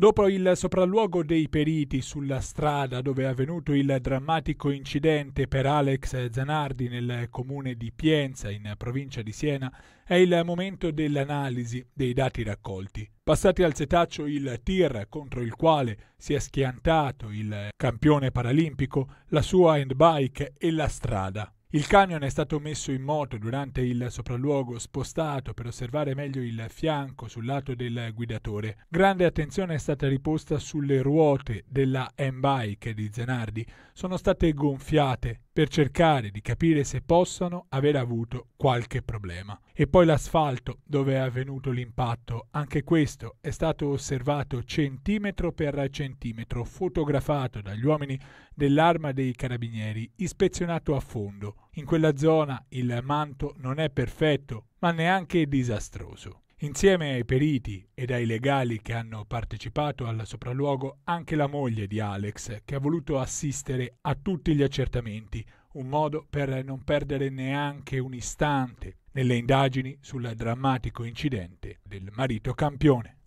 Dopo il sopralluogo dei periti sulla strada dove è avvenuto il drammatico incidente per Alex Zanardi nel comune di Pienza, in provincia di Siena, è il momento dell'analisi dei dati raccolti. Passati al setaccio il tir contro il quale si è schiantato il campione paralimpico, la sua handbike e la strada. Il camion è stato messo in moto durante il sopralluogo spostato per osservare meglio il fianco sul lato del guidatore. Grande attenzione è stata riposta sulle ruote della M-Bike di Zenardi. Sono state gonfiate per cercare di capire se possano aver avuto qualche problema. E poi l'asfalto dove è avvenuto l'impatto, anche questo è stato osservato centimetro per centimetro, fotografato dagli uomini dell'arma dei carabinieri, ispezionato a fondo. In quella zona il manto non è perfetto, ma neanche disastroso. Insieme ai periti ed ai legali che hanno partecipato al sopralluogo, anche la moglie di Alex, che ha voluto assistere a tutti gli accertamenti, un modo per non perdere neanche un istante nelle indagini sul drammatico incidente del marito campione.